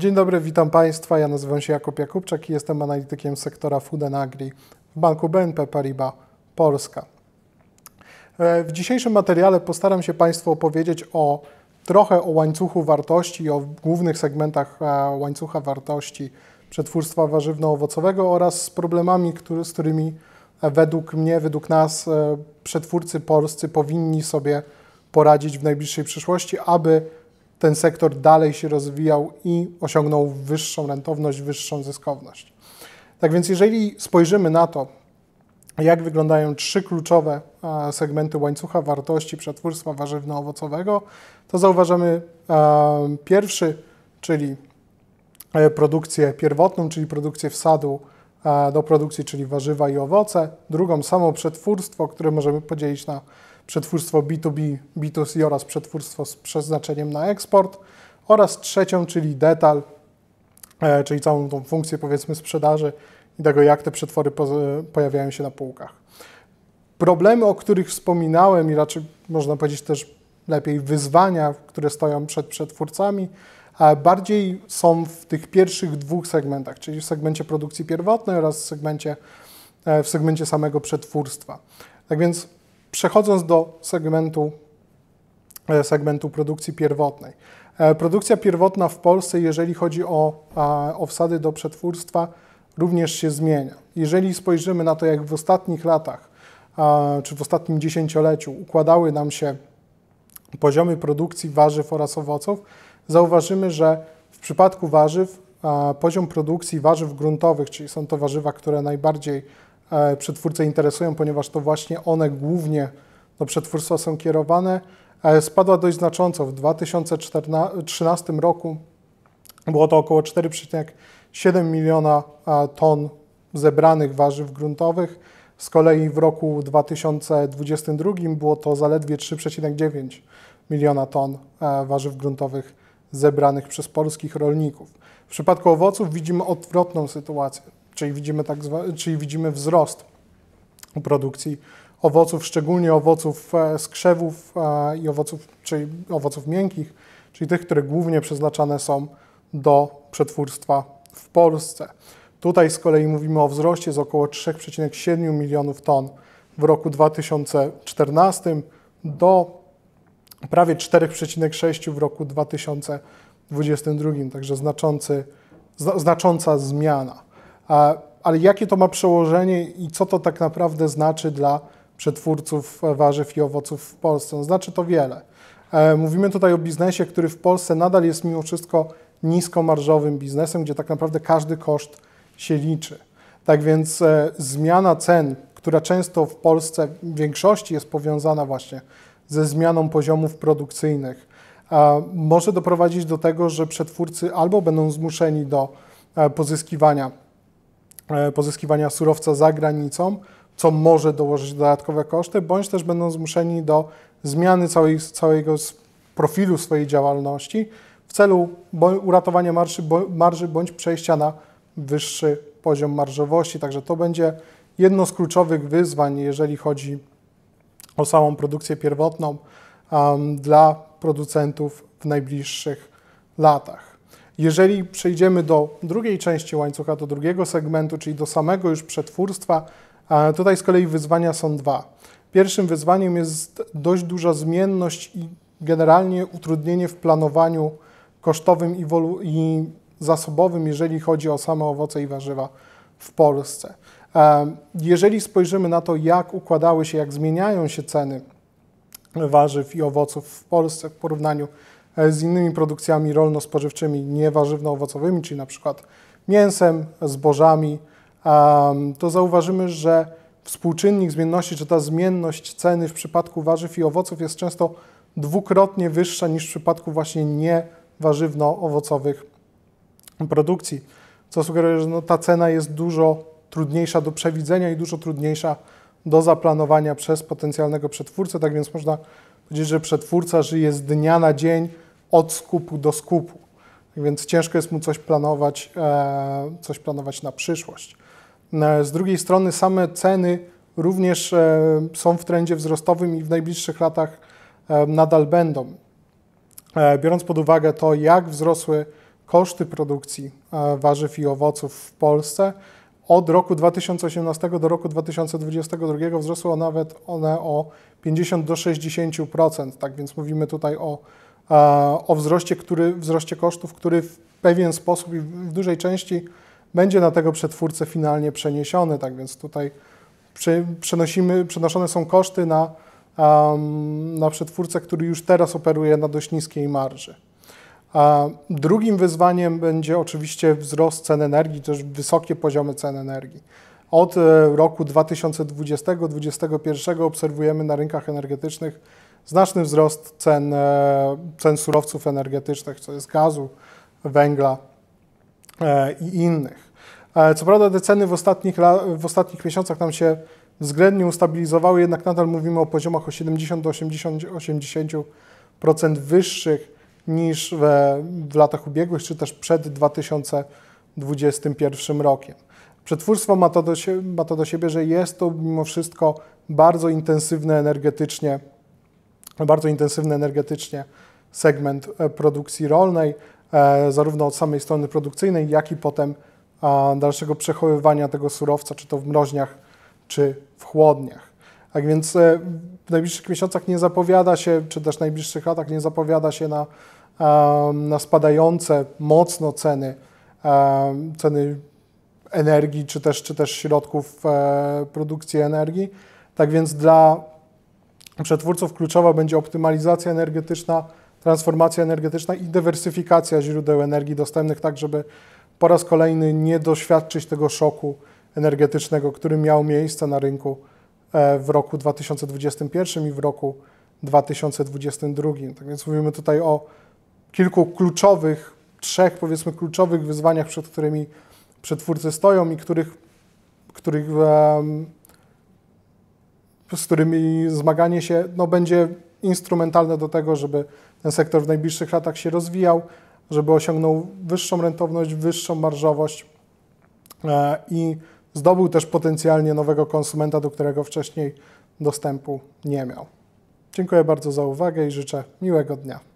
Dzień dobry, witam Państwa. Ja nazywam się Jakub Jakubczak i jestem analitykiem sektora Food and Agri w banku BNP Paribas Polska. E, w dzisiejszym materiale postaram się Państwu opowiedzieć o trochę o łańcuchu wartości, o głównych segmentach e, łańcucha wartości przetwórstwa warzywno-owocowego oraz z problemami, który, z którymi e, według mnie, według nas przetwórcy polscy powinni sobie poradzić w najbliższej przyszłości, aby ten sektor dalej się rozwijał i osiągnął wyższą rentowność, wyższą zyskowność. Tak więc, jeżeli spojrzymy na to, jak wyglądają trzy kluczowe e, segmenty łańcucha wartości przetwórstwa warzywno-owocowego, to zauważamy e, pierwszy, czyli e, produkcję pierwotną, czyli produkcję wsadu E, do produkcji, czyli warzywa i owoce. Drugą samo przetwórstwo, które możemy podzielić na przetwórstwo B2B, B2C oraz przetwórstwo z przeznaczeniem na eksport. Oraz trzecią, czyli detal, e, czyli całą tą funkcję powiedzmy sprzedaży i tego, jak te przetwory pojawiają się na półkach. Problemy, o których wspominałem i raczej można powiedzieć też lepiej wyzwania, które stoją przed przetwórcami, bardziej są w tych pierwszych dwóch segmentach, czyli w segmencie produkcji pierwotnej oraz w segmencie, e, w segmencie samego przetwórstwa. Tak więc przechodząc do segmentu, e, segmentu produkcji pierwotnej. E, produkcja pierwotna w Polsce, jeżeli chodzi o, o wsady do przetwórstwa, również się zmienia. Jeżeli spojrzymy na to, jak w ostatnich latach, czy w ostatnim dziesięcioleciu układały nam się poziomy produkcji warzyw oraz owoców, zauważymy, że w przypadku warzyw poziom produkcji warzyw gruntowych, czyli są to warzywa, które najbardziej e, przetwórcy interesują, ponieważ to właśnie one głównie do przetwórstwa są kierowane, e, spadła dość znacząco. W 2013 roku było to około 4,7 miliona ton zebranych warzyw gruntowych. Z kolei w roku 2022 było to zaledwie 3,9 miliona ton e, warzyw gruntowych zebranych przez polskich rolników. W przypadku owoców widzimy odwrotną sytuację, czyli widzimy, tak zwa, czyli widzimy wzrost produkcji owoców, szczególnie owoców e, z krzewów e, i owoców, czyli owoców miękkich, czyli tych, które głównie przeznaczane są do przetwórstwa w Polsce. Tutaj z kolei mówimy o wzroście z około 3,7 milionów ton w roku 2014 do prawie 4,6 w roku 2022, także znaczący, znacząca zmiana. Ale jakie to ma przełożenie i co to tak naprawdę znaczy dla przetwórców warzyw i owoców w Polsce? No, znaczy to wiele. E, mówimy tutaj o biznesie, który w Polsce nadal jest mimo wszystko niskomarżowym biznesem, gdzie tak naprawdę każdy koszt się liczy. Tak więc e, zmiana cen, która często w Polsce w większości jest powiązana właśnie ze zmianą poziomów produkcyjnych, może doprowadzić do tego, że przetwórcy albo będą zmuszeni do e, pozyskiwania, e, pozyskiwania surowca za granicą, co może dołożyć dodatkowe koszty, bądź też będą zmuszeni do zmiany całej, całego profilu swojej działalności w celu uratowania marży, marży bądź przejścia na wyższy poziom marżowości. Także to będzie jedno z kluczowych wyzwań, jeżeli chodzi o samą produkcję pierwotną dla producentów w najbliższych latach. Jeżeli przejdziemy do drugiej części łańcucha, do drugiego segmentu, czyli do samego już przetwórstwa, e, tutaj z kolei wyzwania są dwa. Pierwszym wyzwaniem jest dość duża zmienność i generalnie utrudnienie w planowaniu kosztowym i, i zasobowym, jeżeli chodzi o same owoce i warzywa w Polsce. Jeżeli spojrzymy na to, jak układały się, jak zmieniają się ceny warzyw i owoców w Polsce w porównaniu e, z innymi produkcjami rolno-spożywczymi, niewarzywno-owocowymi, czyli na przykład mięsem, zbożami, to zauważymy, że współczynnik zmienności, czy ta zmienność ceny w przypadku warzyw i owoców jest często dwukrotnie wyższa niż w przypadku właśnie niewarzywno-owocowych produkcji, co sugeruje, że no, ta cena jest dużo trudniejsza do przewidzenia i dużo trudniejsza do zaplanowania przez potencjalnego przetwórcę. Tak więc można powiedzieć, że przetwórca żyje z dnia na dzień od skupu do skupu. więc ciężko jest mu coś planować, e, coś planować na przyszłość. E, z drugiej strony same ceny również e, są w trendzie wzrostowym i w najbliższych latach nadal będą. Biorąc pod uwagę to, jak wzrosły koszty produkcji warzyw i owoców w Polsce, od roku 2018 do roku 2022 wzrosło nawet one o 50 do 60%. Tak więc mówimy tutaj o, e, o wzroście, który, wzroście kosztów, który w pewien sposób i w dużej części będzie na tego przetwórcę finalnie przeniesiony. Tak więc tutaj przenosimy, przenoszone są koszty na, na przetwórcę, który już teraz operuje na dość niskiej marży. A drugim wyzwaniem będzie oczywiście wzrost cen energii, też wysokie poziomy cen energii. Od e, roku 2020-2021 obserwujemy na rynkach energetycznych znaczny wzrost cen, e, cen surowców energetycznych, co jest gazu, węgla e, i innych. Co prawda te ceny w ostatnich, w ostatnich miesiącach nam się względnie ustabilizowały, jednak nadal mówimy o poziomach o 70-80% wyższych niż w latach ubiegłych, czy też przed 2021 rokiem. Przetwórstwo ma to, do, ma to do siebie, że jest to mimo wszystko bardzo intensywne energetycznie, bardzo intensywny energetycznie segment e, produkcji rolnej, e, zarówno od samej strony produkcyjnej, jak i potem dalszego przechowywania tego surowca, czy to w mroźniach, czy w chłodniach. Tak więc e, w najbliższych miesiącach nie zapowiada się, czy też w najbliższych latach nie zapowiada się na na spadające mocno ceny, ceny energii czy też, czy też środków e, produkcji energii. Tak więc dla przetwórców kluczowa będzie optymalizacja energetyczna, transformacja energetyczna i dywersyfikacja źródeł energii dostępnych, tak żeby po raz kolejny nie doświadczyć tego szoku energetycznego, który miał miejsce na rynku e, w roku 2021 i w roku 2022. Tak więc mówimy tutaj o kilku kluczowych, trzech powiedzmy kluczowych wyzwaniach, przed którymi przetwórcy stoją i których, których z którymi zmaganie się no, będzie instrumentalne do tego, żeby ten sektor w najbliższych latach się rozwijał, żeby osiągnął wyższą rentowność, wyższą marżowość e, i zdobył też potencjalnie nowego konsumenta, do którego wcześniej dostępu nie miał. Dziękuję bardzo za uwagę i życzę miłego dnia.